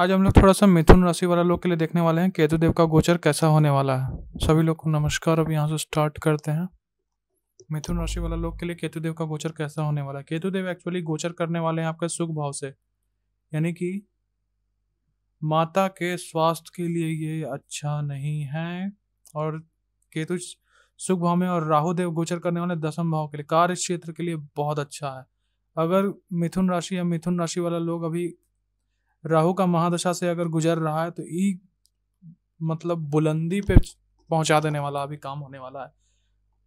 आज हम लोग थोड़ा सा मिथुन राशि वाला लोग के लिए देखने वाले हैं केतु देव का गोचर कैसा होने वाला है सभी लोग को नमस्कार अब यहाँ से स्टार्ट करते हैं मिथुन राशि वाला लोग के लिए केतु देव का गोचर कैसा होने वाला है केतु देव एक्चुअली गोचर करने वाले हैं आपका सुख भाव से यानी कि माता के स्वास्थ्य के लिए ये अच्छा नहीं है और केतु सुख भाव में और राहु देव गोचर करने वाले दसम भाव के लिए कार्य क्षेत्र के लिए बहुत अच्छा है अगर मिथुन राशि या मिथुन राशि वाला लोग अभी राहु का महादशा से अगर गुजर रहा है तो ई मतलब बुलंदी पे पहुंचा देने वाला अभी काम होने वाला है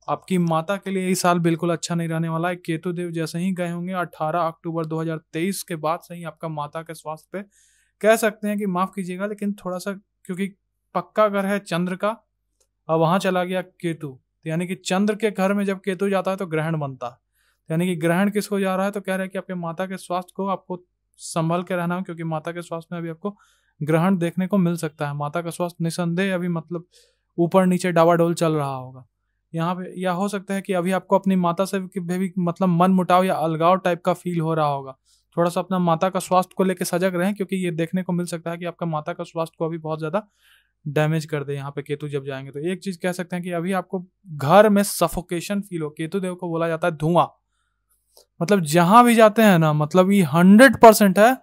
आपकी माता के लिए इस साल बिल्कुल अच्छा नहीं रहने वाला है केतु देव जैसे ही गए होंगे 18 अक्टूबर 2023 के बाद से ही आपका माता के स्वास्थ्य पे कह सकते हैं कि माफ कीजिएगा लेकिन थोड़ा सा क्योंकि पक्का घर है चंद्र का और वहां चला गया केतु तो यानी कि चंद्र के घर में जब केतु जाता है तो ग्रहण बनता है तो यानी कि ग्रहण किसको जा रहा है तो कह रहे हैं कि आपके माता के स्वास्थ्य को आपको संभल के रहना क्योंकि माता के स्वास्थ्य में अभी आपको ग्रहण देखने को मिल सकता है माता का स्वास्थ्य निसंदेह अभी मतलब ऊपर नीचे डावाडोल चल रहा होगा यहाँ पे या हो सकता है कि अभी आपको अपनी माता से भी मतलब मन मुटाव या अलगाव टाइप का फील हो रहा होगा थोड़ा सा अपना माता का स्वास्थ्य को लेकर सजग रहें क्योंकि ये देखने को मिल सकता है कि आपका माता का स्वास्थ्य को अभी बहुत ज़्यादा डैमेज कर दे यहाँ पे केतु जब जाएंगे तो एक चीज़ कह सकते हैं कि अभी आपको घर में सफोकेशन फील हो केतु देव को बोला जाता है धुआं मतलब जहां भी जाते हैं ना मतलब ये हंड्रेड परसेंट है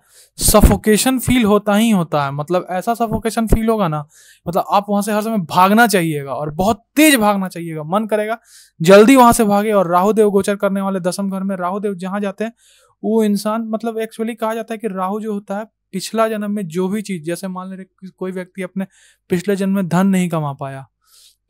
सफोकेशन फील होता ही होता है मतलब ऐसा सफोकेशन फील होगा ना मतलब आप वहां से हर समय भागना चाहिएगा और बहुत तेज भागना चाहिएगा मन करेगा जल्दी वहां से भागे और राहु देव गोचर करने वाले दसम घर में राहु देव जहां जाते हैं वो इंसान मतलब एक्चुअली कहा जाता है कि राहु जो होता है पिछला जन्म में जो भी चीज जैसे मान ले कोई व्यक्ति अपने पिछले जन्म में धन नहीं कमा पाया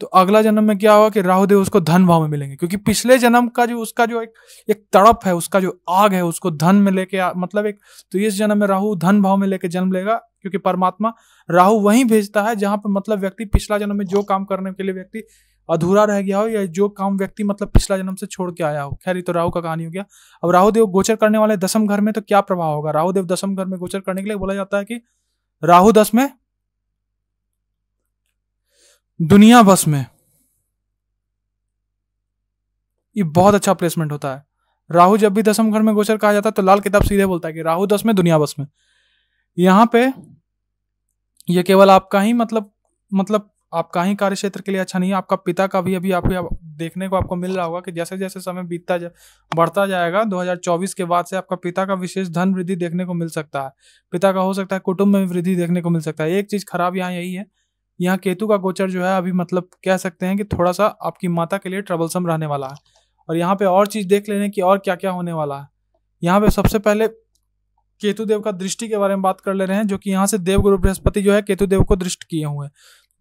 तो अगला जन्म में क्या होगा कि राहुदेव उसको धन भाव में मिलेंगे क्योंकि पिछले जन्म का जो उसका जो एक एक तड़प है उसका जो आग है उसको धन में लेके मतलब एक तो इस जन्म में राहु धन भाव में लेके जन्म लेगा क्योंकि परमात्मा राहु वहीं भेजता है जहां पर मतलब व्यक्ति पिछला जन्म में जो काम करने के लिए व्यक्ति अधूरा रह गया हो या जो काम व्यक्ति मतलब पिछला जन्म से छोड़ के आया हो खैर तो राहु का कहानी हो गया अब राहुदेव गोचर करने वाले दसम घर में तो क्या प्रभाव होगा राहुदेव दसम घर में गोचर करने के लिए बोला जाता है कि राहु दस में दुनिया बस में ये बहुत अच्छा प्लेसमेंट होता है राहु जब भी दसम घर में गोचर कहा जाता है तो लाल किताब सीधे बोलता है कि राहु दस में दुनिया बस में यहाँ पे ये केवल आपका ही मतलब मतलब आपका ही कार्य क्षेत्र के लिए अच्छा नहीं है आपका पिता का भी अभी आप देखने को आपको मिल रहा होगा कि जैसे जैसे समय बीतता जा बढ़ता जाएगा 2024 के बाद से आपका पिता का विशेष धन वृद्धि देखने को मिल सकता है पिता का हो सकता है कुटुंब में वृद्धि देखने को मिल सकता है एक चीज़ खराब यहाँ यही है यहाँ केतु का गोचर जो है अभी मतलब कह सकते हैं कि थोड़ा सा आपकी माता के लिए ट्रबलसम रहने वाला है और यहाँ पे और चीज़ देख लेने की और क्या क्या होने वाला है यहाँ पे सबसे पहले केतु देव का दृष्टि के बारे में बात कर ले रहे हैं जो कि यहाँ से देव गुरु बृहस्पति जो है केतु देव को दृष्ट किए हुए हैं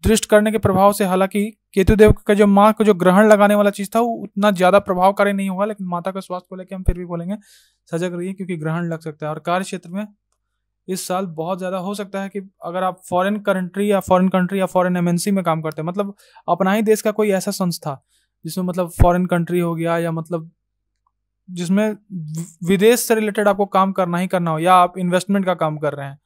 दृष्ट करने के प्रभाव से हालांकि केतु देव का जो माँ का जो ग्रहण लगाने वाला चीज़ था वो उतना ज़्यादा प्रभावकारी नहीं हुआ लेकिन माता का स्वास्थ्य को लेकर हम फिर भी बोलेंगे सजग रहिए क्योंकि ग्रहण लग सकता है और कार्य क्षेत्र में इस साल बहुत ज़्यादा हो सकता है कि अगर आप फॉरेन कंट्री या फॉरेन कंट्री या फॉरेन एमएनसी में काम करते हैं मतलब अपना ही देश का कोई ऐसा संस्था जिसमें मतलब फॉरेन कंट्री हो गया या मतलब जिसमें विदेश से रिलेटेड आपको काम करना ही करना हो या आप इन्वेस्टमेंट का काम कर रहे हैं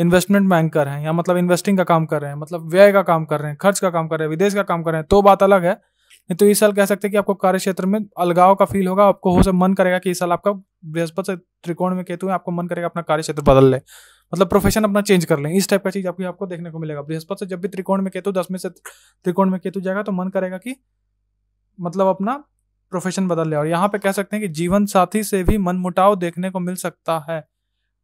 इन्वेस्टमेंट बैंकर हैं या मतलब इन्वेस्टिंग का काम कर रहे हैं मतलब व्यय का काम कर रहे हैं खर्च का काम कर रहे हैं विदेश का काम कर रहे हैं तो बात अलग है तो इस साल कह सकते हैं कि आपको कार्य क्षेत्र में अलगाव का फील होगा आपको हो सब मन करेगा कि इस साल आपका बृहस्पति त्रिकोण में केतु है आपको मन करेगा अपना कार्य क्षेत्र बदल ले मतलब प्रोफेशन अपना चेंज कर लें इस टाइप का चीज आपकी आपको देखने को मिलेगा बृहस्पति से जब भी त्रिकोण में केतु दस में से त्रिकोण में केतु जाएगा तो मन करेगा कि मतलब अपना प्रोफेशन बदल ले और यहाँ पे कह सकते हैं कि जीवन साथी से भी मनमुटाव देखने को मिल सकता है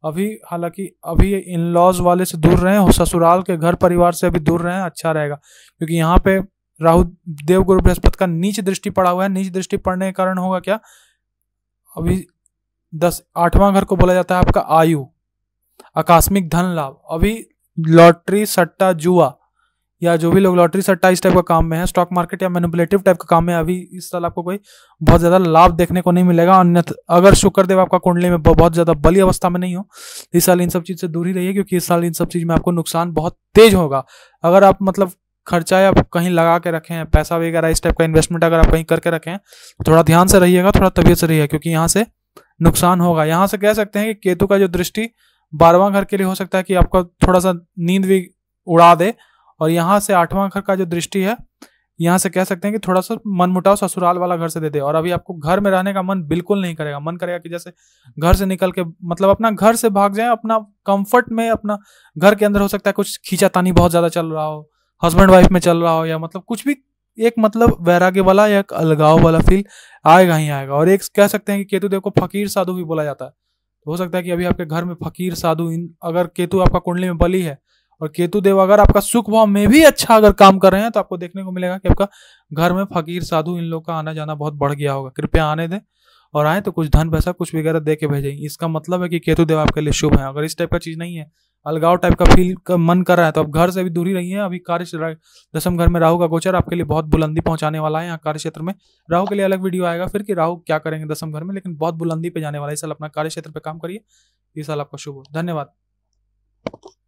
अभी हालांकि अभी इन लॉज वाले से दूर रहें ससुराल के घर परिवार से अभी दूर रहें अच्छा रहेगा क्योंकि यहाँ पे राहु देव गुरु बृहस्पति का नीच दृष्टि पड़ा हुआ है नीच दृष्टि पड़ने के कारण होगा क्या अभी दस आठवां घर को बोला जाता है आपका आयु आकस्मिक धन लाभ अभी लॉटरी सट्टा जुआ या जो भी लोग लॉटरी सट्टा इस टाइप का काम में है स्टॉक मार्केट या मैनिपुलेटिव टाइप का काम में अभी इस साल आपको कोई बहुत ज़्यादा लाभ देखने को नहीं मिलेगा अन्यथा अगर शुक्रदेव आपका कुंडली में बहुत ज़्यादा बली अवस्था में नहीं हो इस साल इन सब चीज़ से दूर ही रहिए क्योंकि इस साल इन सब चीज़ में आपको नुकसान बहुत तेज होगा अगर आप मतलब खर्चा या कहीं लगा के रखें पैसा वगैरह इस टाइप का इन्वेस्टमेंट अगर आप कहीं करके रखें थोड़ा ध्यान से रहिएगा थोड़ा तबीयत से रहिएगा क्योंकि यहाँ से नुकसान होगा यहाँ से कह सकते हैं कि केतु का जो दृष्टि बारहवां घर के लिए हो सकता है कि आपका थोड़ा सा नींद भी उड़ा दे और यहाँ से आठवां घर का जो दृष्टि है यहाँ से कह सकते हैं कि थोड़ा सा मनमुटाव ससुराल वाला घर से दे दे और अभी आपको घर में रहने का मन बिल्कुल नहीं करेगा मन करेगा कि जैसे घर से निकल के मतलब अपना घर से भाग जाए अपना कंफर्ट में अपना घर के अंदर हो सकता है कुछ खींचा तानी बहुत ज़्यादा चल रहा हो हस्बैंड वाइफ में चल रहा हो या मतलब कुछ भी एक मतलब वैराग्य वाला या एक अलगाव वाला फील आएगा ही आएगा और एक कह सकते हैं कि केतु देव को फकीर साधु भी बोला जाता है हो सकता है कि अभी आपके घर में फकीर साधु इन अगर केतु आपका कुंडली में बली है और केतु देव अगर आपका सुख भाव में भी अच्छा अगर काम कर रहे हैं तो आपको देखने को मिलेगा कि आपका घर में फकीर साधु इन लोग का आना जाना बहुत बढ़ गया होगा कृपया आने दें और आए तो कुछ धन पैसा कुछ वगैरह दे के भेजेंगे इसका मतलब है कि केतु देव आपके लिए शुभ है अगर इस टाइप का चीज़ नहीं है अलगाव टाइप का फील का मन कर रहा है तो अब घर से भी दूरी रही है अभी कार्य दसम घर में राहु का गोचर आपके लिए बहुत बुलंदी पहुंचाने वाला है यहाँ कार्य क्षेत्र में राहु के लिए अलग वीडियो आएगा फिर कि राहु क्या करेंगे दसम घर में लेकिन बहुत बुलंदी पे जाने वाला है इस साल अपना कार्य क्षेत्र पर काम करिए इस साल आपका शुभ हो धन्यवाद